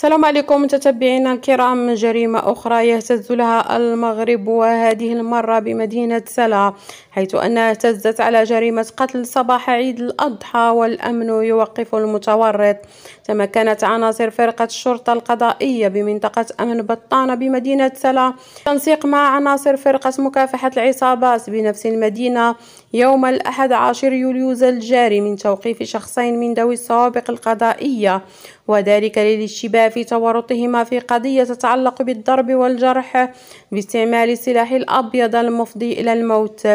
السلام عليكم متتبعينا الكرام جريمة أخرى يهتز لها المغرب وهذه المرة بمدينة سلا حيث أنها اهتزت على جريمة قتل صباح عيد الأضحى والأمن يوقف المتورط تمكنت عناصر فرقة الشرطة القضائية بمنطقة أمن بطانة بمدينة سلا تنسيق مع عناصر فرقة مكافحة العصابات بنفس المدينة يوم الأحد عشر يوليوز الجاري من توقيف شخصين من ذوي السوابق القضائية وذلك للاشتباه في تورطهما في قضية تتعلق بالضرب والجرح باستعمال السلاح الأبيض المفضي إلى الموت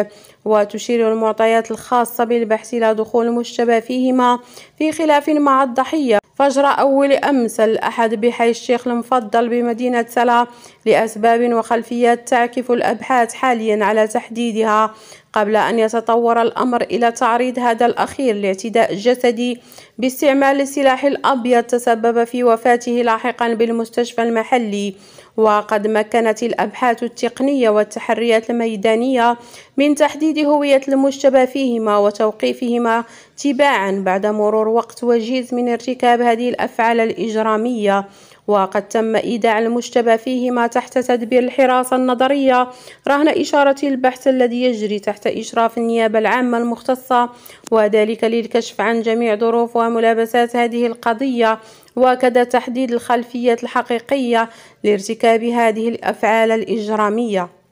وتشير المعطيات الخاصة بالبحث إلى دخول مشتبه فيهما في خلاف مع الضحية فجر أول أمس الأحد بحي الشيخ المفضل بمدينة سلا لأسباب وخلفيات تعكف الأبحاث حاليا على تحديدها قبل أن يتطور الأمر إلى تعريض هذا الأخير لاعتداء جسدي باستعمال السلاح الأبيض تسبب في وفاته لاحقا بالمستشفى المحلي وقد مكنت الأبحاث التقنية والتحريات الميدانية من تحديد هوية المشتبه فيهما وتوقيفهما تباعا بعد مرور وقت وجيز من ارتكاب هذه الأفعال الإجرامية وقد تم إيداع المشتبه فيهما تحت تدبير الحراسة النظرية رهن إشارة البحث الذي يجري تحت إشراف النيابة العامة المختصة وذلك للكشف عن جميع ظروف وملابسات هذه القضية وكذا تحديد الخلفيات الحقيقية لارتكاب هذه الأفعال الإجرامية